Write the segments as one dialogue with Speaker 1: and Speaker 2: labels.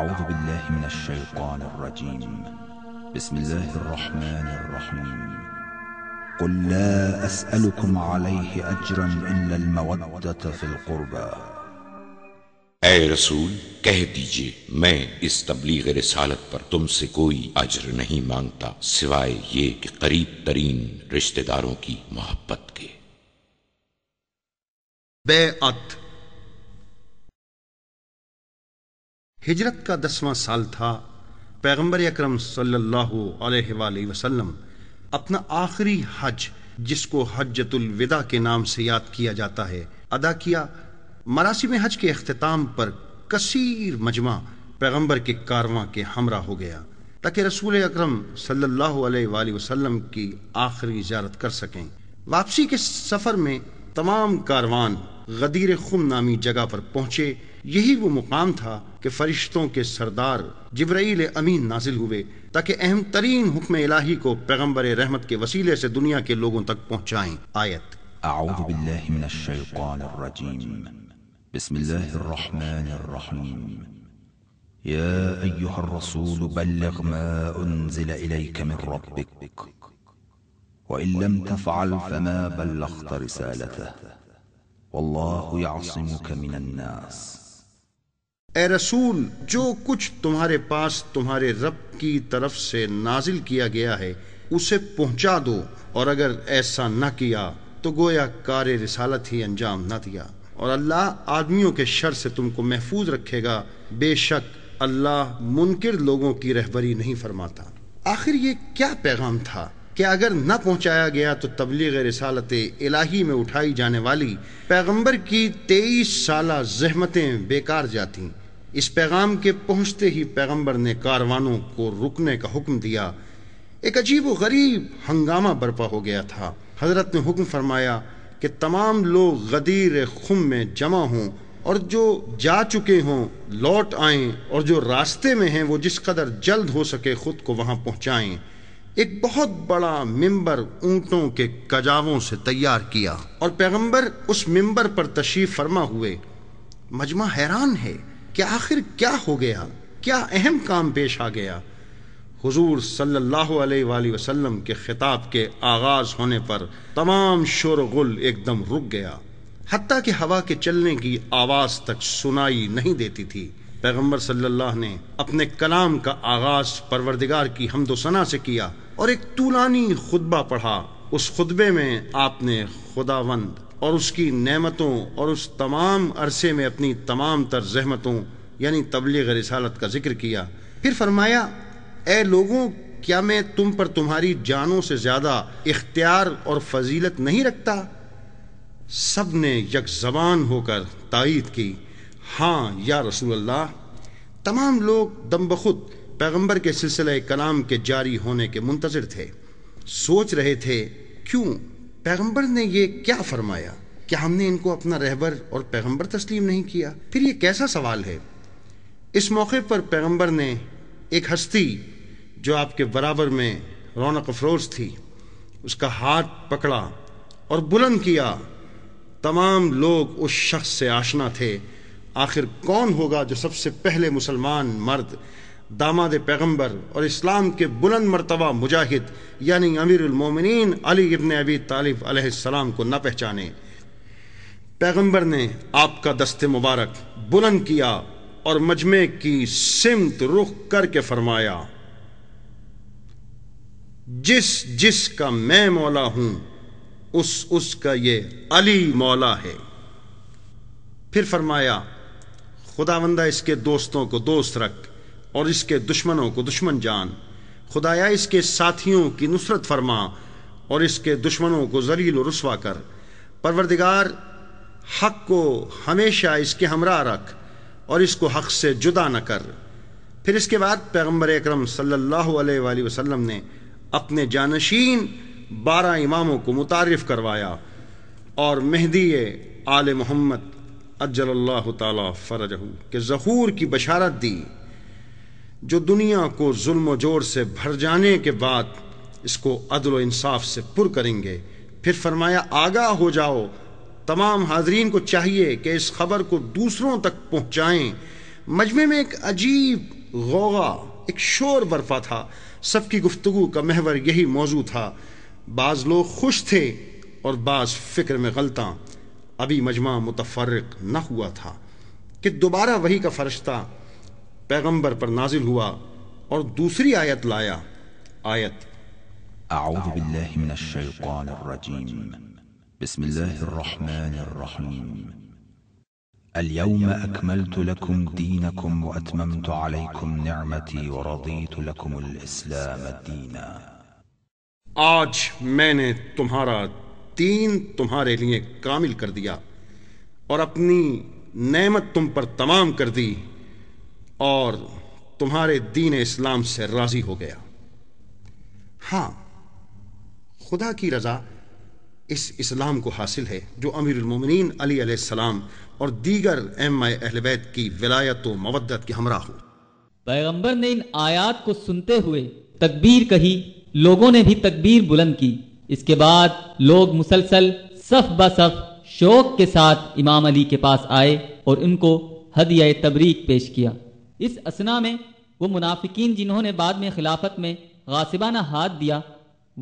Speaker 1: أعوذ بالله من الشيطان الرجيم بسم الله الرحمن الرحيم قل لا أسألكم عليه أجرا إلا المودة في القربى ए रसूल कह दीजिए मैं इस तबलीग रिसालत पर तुमसे कोई अज्र नहीं मांगता सिवाय ये कि करीब तरीन रिश्तेदारों की मोहब्बत के
Speaker 2: बेअत हिजरत का दसवां साल था पैगंबर अक्रम सल्लल्लाहु अपना आखिरी हज जिसको हजतुलविदा के नाम से याद किया जाता है अदा किया मरासी में हज के अख्ताम पर कसीर मजमा पैगंबर के कारवां के हमरा हो गया ताकि रसूल अक्रम सल्लल्लाहु की आखिरी ज्यारत कर सकें वापसी के सफ़र में तमाम कारवान गदीर खुम नामी जगह पर पहुंचे यही वो मुकाम था कि फरिश्तों के सरदार जबरील अमीन नाजिल हुए ताकि अहम तरीन हुक्म इलाही को पैगम्बर रहमत के वसीले से दुनिया के लोगों तक पहुँचाएँ आयत
Speaker 1: بسم الله الرحمن الرحيم يا أيها الرسول بلغ ما أنزل إليك من ربك وإن لم تفعل فما بلغت رسالته والله يعصمك من الناس
Speaker 2: ए रसूल जो कुछ तुम्हारे पास तुम्हारे रब की तरफ से नाजिल किया गया है उसे पहुंचा दो और अगर ऐसा न किया तो गोया कार रिसालत ही अंजाम न दिया और अल्लाह आदमियों के शर से तुमको महफूज रखेगा बेशक अल्लाह मुनकर लोगों की रहबरी नहीं फरमाता आखिर ये क्या पैगाम था कि अगर न पहुंचाया गया तो तबलीग रसालत इलाही में उठाई जाने वाली पैगंबर की तेईस साल जहमतें बेकार जातीं इस पैगाम के पहुंचते ही पैगंबर ने कारवानों को रुकने का हुक्म दिया एक अजीब व गरीब हंगामा बर्पा हो गया था हजरत ने हुक्म फरमाया कि तमाम लोग गदीर खुम में जमा हों और जो जा चुके हों लौट आएं और जो रास्ते में हैं वो जिस कदर जल्द हो सके खुद को वहां पहुंचाएं एक बहुत बड़ा मिंबर ऊंटों के कजावों से तैयार किया और पैगंबर उस मिंबर पर तशरीफ फरमा हुए मजमा हैरान है कि आखिर क्या हो गया क्या अहम काम पेश आ गया हुजूर सल्लल्लाहु अलैहि वसल्लम के ख़िताब के आगाज़ होने पर तमाम शोरगुल एकदम रुक गया हती कि हवा के चलने की आवाज़ तक सुनाई नहीं देती थी पैगम्बर सल्लल्लाहु ने अपने कलाम का आगाज़ परवरदिगार की हमदोसना से किया और एक तूलानी खुतबा पढ़ा उस खुतबे में आपने खुदावंद और उसकी नेमतों और उस तमाम अरसे में अपनी तमाम तर जहमतों यानी तबलीग रिसालत का जिक्र किया फिर फरमाया ए लोगों क्या मैं तुम पर तुम्हारी जानों से ज़्यादा इख्तियार और फजीलत नहीं रखता सब ने यक जबान होकर तायद की हाँ या रसूल अल्लाह तमाम लोग दम बखुद पैगम्बर के सिलसिले कलाम के जारी होने के मुंतजर थे सोच रहे थे क्यों पैगंबर ने ये क्या फरमाया कि हमने इनको अपना रहबर और पैगंबर तस्लीम नहीं किया फिर ये कैसा सवाल है इस मौके पर पैगंबर ने एक हस्ती जो आपके बराबर में रौनक अफरोज थी उसका हाथ पकड़ा और बुलंद किया तमाम लोग उस शख्स से आशना थे आखिर कौन होगा जो सबसे पहले मुसलमान मर्द दामाद पैगम्बर और इस्लाम के बुलंद मरतबा मुजाहिद यानी अमीरमिन अली इबन अबी तालिब को न पहचाने पैगम्बर ने आपका दस्ते मुबारक बुलंद किया और मजमे की सिमत रुख करके फरमाया जिस जिस का मैं मौला हूं उस उसका ये अली मौला है फिर फरमाया खुदावंदा इसके दोस्तों को दोस्त रख और इसके दुश्मनों को दुश्मन जान खुदाया इसके साथियों की नुसरत फरमा और इसके दुश्मनों को जरील और रसवा कर परवरदिगार हक को हमेशा इसके हमरा रख और इसको हक से जुदा न कर फिर इसके बाद पैगम्बर अक्रम सल्ला वसलम ने अपने जानशीन बारह इमामों को मुतारफ़ करवाया और मेहदी आल मोहम्मद अज्जल्ला तरज के जहूर की बशारत दी जो दुनिया को जुल्म जोर से भर जाने के बाद इसको अदल इंसाफ से पुर करेंगे फिर फरमाया आगा हो जाओ तमाम हाजरीन को चाहिए कि इस खबर को दूसरों तक पहुँचाएँ मजमे में एक अजीब गौगा एक शोर बर्फा था सबकी गुफ्तु का महवर यही मौजू था बाज़ लोग खुश थे और बाज़ फ़िक्र में गलता अभी मजमा मुतफरक न हुआ था कि दोबारा वही का फरिश्ता पैगंबर पर नाजिल हुआ और दूसरी आयत लाया आयत
Speaker 1: بسم الله الرحمن الرحيم اليوم أكملت لكم دينكم وأتممت عليكم نعمتي ورضيت لكم الإسلام دينا
Speaker 2: आज मैंने तुम्हारा दीन तुम्हारे लिए कामिल कर दिया और अपनी नेमत तुम पर तमाम कर दी और तुम्हारे दीन इस्लाम से राजी हो गया हां खुदा की रजा इस इस्लाम को हासिल है जो अमीरमिन अली सलाम और दीगर एम आई अहलबैत की विलायत व मवदत के हमरा हो पैगंबर ने इन आयात को सुनते हुए तकबीर कही
Speaker 1: लोगों ने भी तकबीर बुलंद की इसके बाद लोग मुसलसल सफ बसफ शोक के साथ इमाम अली के पास आए और उनको हदिया तबरीक पेश किया इस असना में वो मुनाफिकीन जिन्होंने बाद में खिलाफत में गासिबाना हाथ दिया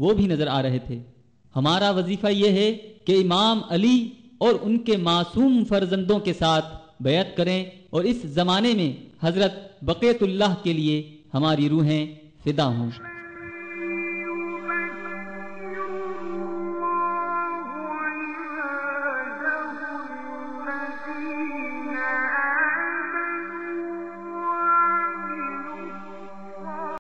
Speaker 1: वो भी नज़र आ रहे थे हमारा वजीफ़ा यह है कि इमाम अली और उनके मासूम फर्जंदों के साथ बैत करें और इस ज़माने में हज़रत बकेतुल्लाह के लिए हमारी रूहें फिदा हों